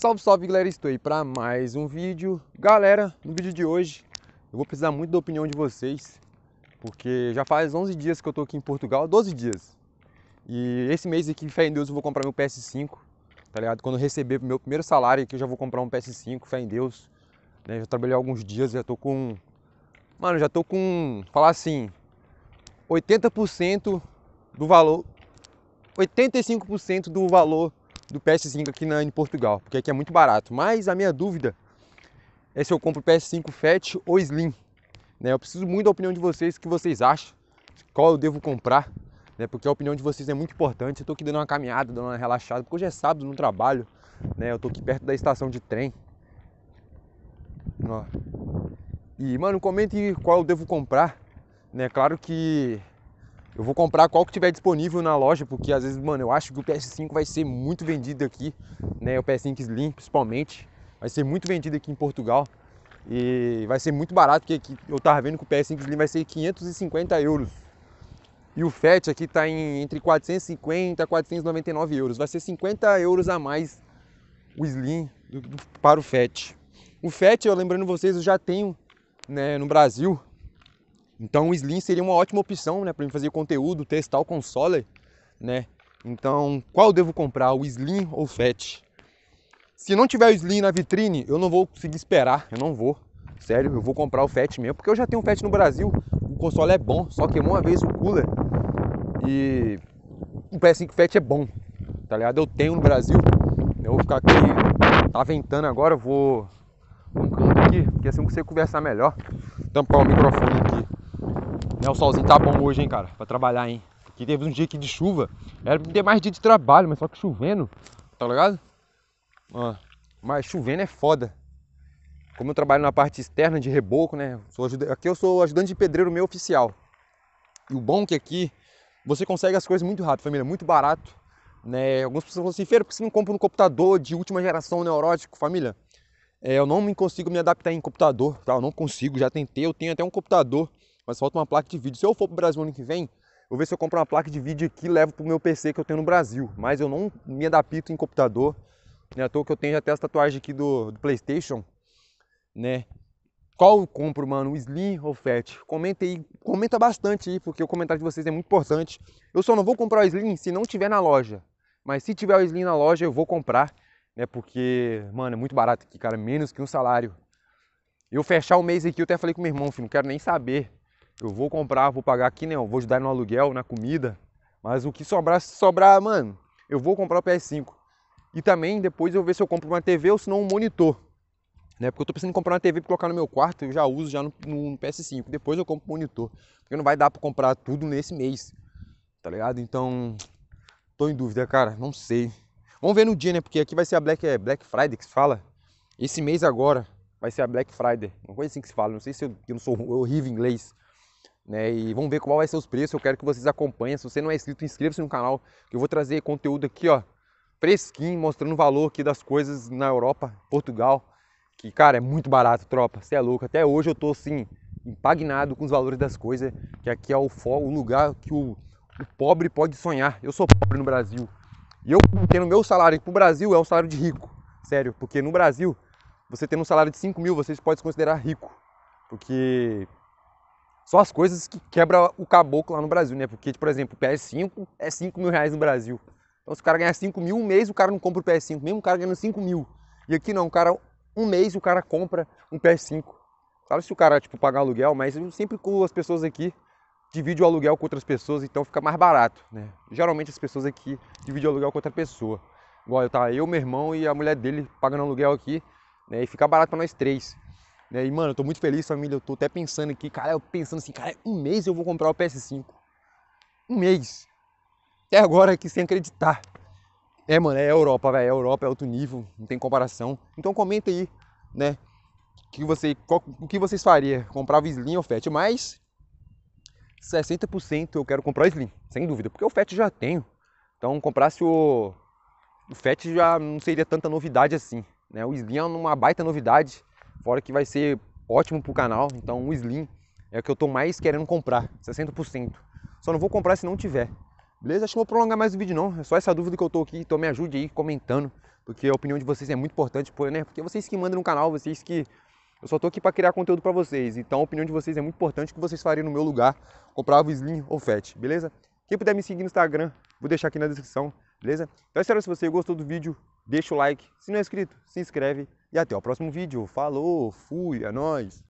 Salve, salve galera, estou aí para mais um vídeo. Galera, no vídeo de hoje eu vou precisar muito da opinião de vocês, porque já faz 11 dias que eu estou aqui em Portugal, 12 dias. E esse mês aqui, fé em Deus, eu vou comprar meu PS5, tá ligado? Quando eu receber meu primeiro salário aqui, eu já vou comprar um PS5, fé em Deus. Né? Já trabalhei alguns dias, já estou com... Mano, já estou com, falar assim, 80% do valor... 85% do valor do PS5 aqui na, em Portugal, porque aqui é muito barato. Mas a minha dúvida é se eu compro o PS5 Fat ou Slim. Né? Eu preciso muito da opinião de vocês, o que vocês acham, qual eu devo comprar, né? porque a opinião de vocês é muito importante. Eu estou aqui dando uma caminhada, dando uma relaxada, porque hoje é sábado no trabalho, né? eu estou aqui perto da estação de trem. Ó. E, mano, comente qual eu devo comprar. Né? Claro que eu vou comprar qual que tiver disponível na loja, porque às vezes, mano, eu acho que o PS5 vai ser muito vendido aqui, né? O PS5 Slim, principalmente, vai ser muito vendido aqui em Portugal. E vai ser muito barato, porque aqui, eu tava vendo que o PS5 Slim vai ser 550 euros. E o FET aqui tá em, entre 450 e 499 euros. Vai ser 50 euros a mais o Slim do, do, para o FET. O FET, eu lembrando vocês, eu já tenho né, no Brasil. Então o Slim seria uma ótima opção, né, para mim fazer conteúdo, testar o console, né? Então, qual devo comprar, o Slim ou o Fat? Se não tiver o Slim na vitrine, eu não vou conseguir esperar, eu não vou. Sério, eu vou comprar o Fat mesmo, porque eu já tenho o Fat no Brasil. O console é bom, só queimou uma vez o cooler. E o PS5 Fat é bom, tá ligado? Eu tenho no Brasil. Eu vou ficar aqui, tá ventando agora, eu vou um canto aqui, porque assim eu consigo conversar melhor. Tampar o microfone aqui. Né, o solzinho tá bom hoje, hein, cara, pra trabalhar, hein. Que teve um dia aqui de chuva. Era pra ter mais dia de trabalho, mas só que chovendo. Tá ligado? Ó, mas chovendo é foda. Como eu trabalho na parte externa de reboco, né? Sou aqui eu sou ajudante de pedreiro meu oficial. E o bom é que aqui você consegue as coisas muito rápido, família, muito barato. Né? Algumas pessoas falam assim, Feira, por que você não compra um computador de última geração neurótico, família? É, eu não me consigo me adaptar em computador, tá? Eu não consigo, já tentei, eu tenho até um computador mas falta uma placa de vídeo. Se eu for pro Brasil Brasil ano que vem, eu vou ver se eu compro uma placa de vídeo aqui e levo pro meu PC que eu tenho no Brasil. Mas eu não me adapto em computador. Né? À toa que eu tenho até as tatuagens aqui do, do Playstation. Né? Qual eu compro, mano? Slim ou Fat? Comenta aí, comenta bastante aí, porque o comentário de vocês é muito importante. Eu só não vou comprar o Slim se não tiver na loja. Mas se tiver o Slim na loja, eu vou comprar, né? Porque, mano, é muito barato aqui, cara, menos que um salário. Eu fechar o mês aqui, eu até falei com meu irmão, filho, não quero nem saber. Eu vou comprar, vou pagar aqui, né? Eu vou ajudar no aluguel, na comida. Mas o que sobrar, se sobrar, mano, eu vou comprar o PS5. E também depois eu ver se eu compro uma TV ou se não um monitor. Né? Porque eu tô pensando em comprar uma TV para colocar no meu quarto, eu já uso já no, no, no PS5. Depois eu compro um monitor. Porque não vai dar para comprar tudo nesse mês. Tá ligado? Então, tô em dúvida, cara. Não sei. Vamos ver no dia, né? Porque aqui vai ser a Black, é Black Friday que se fala. Esse mês agora vai ser a Black Friday. Uma coisa assim que se fala. Não sei se eu, eu não sou horrível em inglês. Né, e vamos ver qual vai ser os preços. Eu quero que vocês acompanhem. Se você não é inscrito, inscreva-se no canal, que eu vou trazer conteúdo aqui, ó, fresquinho, mostrando o valor aqui das coisas na Europa, Portugal, que cara, é muito barato, tropa. Você é louco. Até hoje eu tô assim impagnado com os valores das coisas, que aqui é o, o lugar que o, o, pobre pode sonhar. Eu sou pobre no Brasil. E eu tendo meu salário pro Brasil é um salário de rico. Sério, porque no Brasil, você tendo um salário de 5 mil, vocês pode se considerar rico. Porque são as coisas que quebra o caboclo lá no Brasil, né? Porque, por exemplo, o PS5 é 5 mil reais no Brasil. Então, se o cara ganhar 5 mil um mês, o cara não compra o PS5, mesmo o cara ganhando 5 mil. E aqui não, o cara, um mês o cara compra um PS5. Sabe se o cara, tipo, pagar aluguel, mas eu sempre com as pessoas aqui divide o aluguel com outras pessoas, então fica mais barato, né? Geralmente as pessoas aqui dividem o aluguel com outra pessoa. Igual eu tá eu, meu irmão e a mulher dele pagando aluguel aqui, né? E fica barato para nós três. Né? E, mano, eu tô muito feliz, família. Eu tô até pensando aqui, cara, eu pensando assim, cara, um mês eu vou comprar o PS5. Um mês. Até agora aqui sem acreditar. É, mano, é Europa, velho. É Europa, é outro nível, não tem comparação. Então comenta aí, né? Que você, qual, o que vocês fariam? Comprava Slim ou o Fat? Mas 60% eu quero comprar o Slim, sem dúvida, porque o Fat já tenho. Então comprasse o, o Fat já não seria tanta novidade assim. Né? O Slim é uma baita novidade. Fora que vai ser ótimo pro canal, então o Slim é o que eu tô mais querendo comprar, 60%. Só não vou comprar se não tiver. Beleza? Acho que não vou prolongar mais o vídeo não, é só essa dúvida que eu tô aqui, então me ajude aí comentando, porque a opinião de vocês é muito importante, né? porque vocês que mandam no canal, vocês que... Eu só tô aqui para criar conteúdo para vocês, então a opinião de vocês é muito importante, que vocês fariam no meu lugar, comprava o Slim ou Fat, beleza? Quem puder me seguir no Instagram, vou deixar aqui na descrição, beleza? Então espero que se você gostou do vídeo, deixa o like, se não é inscrito, se inscreve e até o próximo vídeo. Falou, fui, é nóis!